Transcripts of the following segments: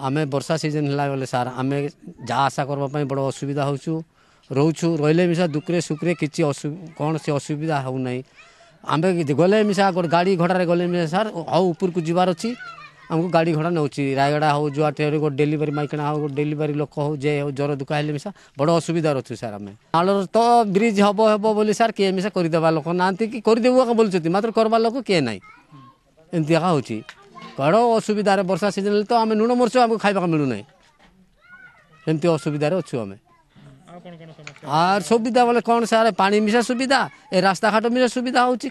ଆମେ ବର୍ଷା ସିଜନ୍ ହେଲା ବେଲେ ସାର୍ ଆମେ ଯାହା ଆଶା କରିବା ପାଇଁ ବଡ଼ ଅସୁବିଧା ହେଉଛୁ ରହୁଛୁ ରହିଲେ ମିଶା ଦୁଃଖରେ ସୁଖରେ କିଛି କୌଣସି ଅସୁବିଧା ହେଉନାହିଁ ଆମେ ଗଲେ ମିଶା ଗାଡ଼ି ଘୋଡ଼ାରେ ଗଲେ ମିଶା ସାର୍ ଆଉ ଉପରକୁ ଯିବାର ଅଛି ଆମକୁ ଗାଡ଼ି ଘୋଡ଼ା ନେଉଛି ରାୟଗଡ଼ା ହେଉ ଯୁଆଟେରୁ ଗୋଟେ ଡେଲିଭରି ମାଇକିଣା ହେଉ ଗୋଟେ ଡେଲିଭରି ଲୋକ ହେଉ ଯେ ହେଉ ଜ୍ୱର ଦୁଃଖ ହେଲେ ମିଶା ବଡ଼ ଅସୁବିଧାରେ ଅଛୁ ସାର୍ ଆମେ ନାଳର ତ ବ୍ରିଜ୍ ହେବ ହେବ ବୋଲି ସାର୍ କିଏ ମିଶା କରିଦେବା ଲୋକ ନାହାନ୍ତି କି କରିଦେବୁ ବୋଲୁଛନ୍ତି ମାତ୍ର କରିବା ଲୋକ କିଏ ନାହିଁ ଏମିତିଆ ହେଉଛି ବଡ଼ ଅସୁବିଧାରେ ବର୍ଷା ସିଜନରେ ତ ଆମେ ଲୁଣ ମରିଚୁ ଆମକୁ ଖାଇବାକୁ ମିଳୁନାହିଁ ଏମିତି ଅସୁବିଧାରେ ଅଛୁ ଆମେ আর সুবিধা বলে কোন স্যার পানি মিশা সুবিধা এ রাস্তাঘাট মিশা সুবিধা হচ্ছে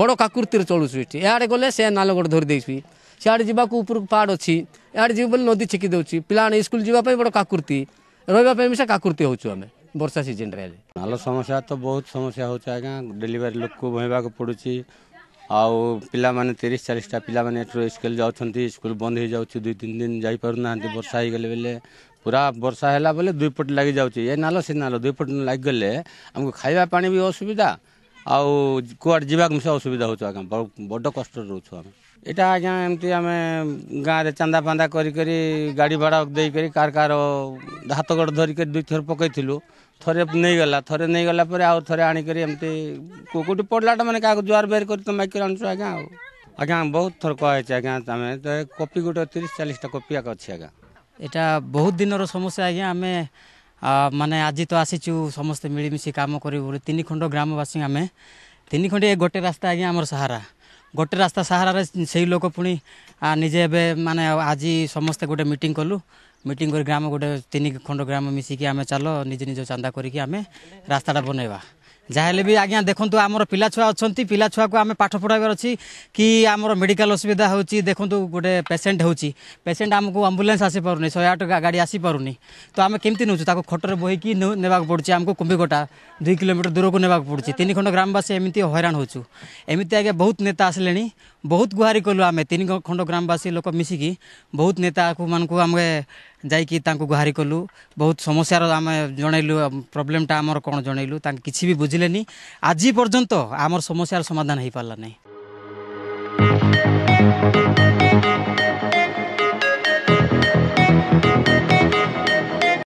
বড় কাকৃতিরে চলুছু এটি এয়াড়ে গেলে সে নালগড় ধরে দিয়েছি সিয়াড়ে যা উপরক পাহাড় অছি এয়াড়ে যাবি বলে নদী ছেকি দেছি পিলানে স্কুল যা বড় কাকৃতি রহবা মিশা কাকৃতি হচ্ছু আমি বর্ষা সিজনরে নাল সমস্যা তো বহুত সমস্যা হচ্ছে আজ্ঞা ডেলিভারি লোক বহিবাকে পড়ুছি आउँ पिनेरि चालिसटा पिया स्कुल जान्छ स्कुल बन्द हुन्छ दुई तिन दिन जाइपु वर्षाइगले बेला पुरा वर्षाहेला बोले दुई फुट लागले पानी खाइवाी असुविधा आउँडे जुन असुविधा हुन्छ आ बड कष्टा आज्ञा एमि आमे गाँडे करी करी गाडी भाडा करी कार कार दु धरिक दुईथर थिलु ଥରେ ନେଇଗଲା ଥରେ ନେଇଗଲା ପରେ ଆଉ ଥରେ ଆଣିକରି ଏମିତି କୋଉଠି ପଡ଼ିଲାଟା ମାନେ କାହାକୁ ଜୁଆର ବେର କରି ତ ମାଇକିରି ଆଣୁଛୁ ଆଜ୍ଞା ଆଉ ଆଜ୍ଞା ବହୁତ ଥର କୁହାହେଇଛି ଆଜ୍ଞା ଆମେ କପି ଗୋଟେ ତିରିଶ ଚାଳିଶଟା କପି ଆଗ ଅଛି ଆଜ୍ଞା ଏଇଟା ବହୁତ ଦିନର ସମସ୍ୟା ଆଜ୍ଞା ଆମେ ମାନେ ଆଜି ତ ଆସିଛୁ ସମସ୍ତେ ମିଳିମିଶି କାମ କରିବୁ ବୋଲି ତିନି ଖଣ୍ଡ ଗ୍ରାମବାସୀ ଆମେ ତିନି ଖଣ୍ଡି ଗୋଟିଏ ରାସ୍ତା ଆଜ୍ଞା ଆମର ସାହାରା ଗୋଟେ ରାସ୍ତା ସାହାରାରେ ସେଇ ଲୋକ ପୁଣି ନିଜେ ଏବେ ମାନେ ଆଜି ସମସ୍ତେ ଗୋଟେ ମିଟିଂ କଲୁ ମିଟିଂ କରି ଗ୍ରାମ ଗୋଟେ ତିନି ଖଣ୍ଡ ଗ୍ରାମ ମିଶିକି ଆମେ ଚାଲ ନିଜେ ନିଜ ଚାନ୍ଦା କରିକି ଆମେ ରାସ୍ତାଟା ବନେଇବା ଯାହାହେଲେ ବି ଆଜ୍ଞା ଦେଖନ୍ତୁ ଆମର ପିଲାଛୁଆ ଅଛନ୍ତି ପିଲାଛୁଆକୁ ଆମେ ପାଠ ପଢ଼ାଇବାର ଅଛି କି ଆମର ମେଡ଼ିକାଲ ଅସୁବିଧା ହେଉଛି ଦେଖନ୍ତୁ ଗୋଟେ ପେସେଣ୍ଟ ହେଉଛି ପେସେଣ୍ଟ ଆମକୁ ଆମ୍ବୁଲାନ୍ସ ଆସିପାରୁନି ଶହେ ଆଠ ଗାଡ଼ି ଆସିପାରୁନି ତ ଆମେ କେମିତି ନେଉଛୁ ତାକୁ ଖଟରେ ବୋହିକି ନେବାକୁ ପଡ଼ୁଛି ଆମକୁ କୁମ୍ବିକଟା ଦୁଇ କିଲୋମିଟର ଦୂରକୁ ନେବାକୁ ପଡ଼ୁଛି ତିନି ଖଣ୍ଡ ଗ୍ରାମବାସୀ ଏମିତି ହଇରାଣ ହେଉଛୁ ଏମିତି ଆଜ୍ଞା ବହୁତ ନେତା ଆସିଲେଣି ବହୁତ ଗୁହାରି କଲୁ ଆମେ ତିନି ଖଣ୍ଡ ଗ୍ରାମବାସୀ ଲୋକ ମିଶିକି ବହୁତ ନେତାକୁ ମାନଙ୍କୁ ଆମେ ଯାଇକି ତାଙ୍କୁ ଗୁହାରି କଲୁ ବହୁତ ସମସ୍ୟାର ଆମେ ଜଣାଇଲୁ ପ୍ରୋବ୍ଲେମଟା ଆମର କ'ଣ ଜଣେଇଲୁ ତାଙ୍କୁ କିଛି ବି ବୁଝିଲେନି ଆଜି ପର୍ଯ୍ୟନ୍ତ ଆମର ସମସ୍ୟାର ସମାଧାନ ହେଇପାରିଲା ନାହିଁ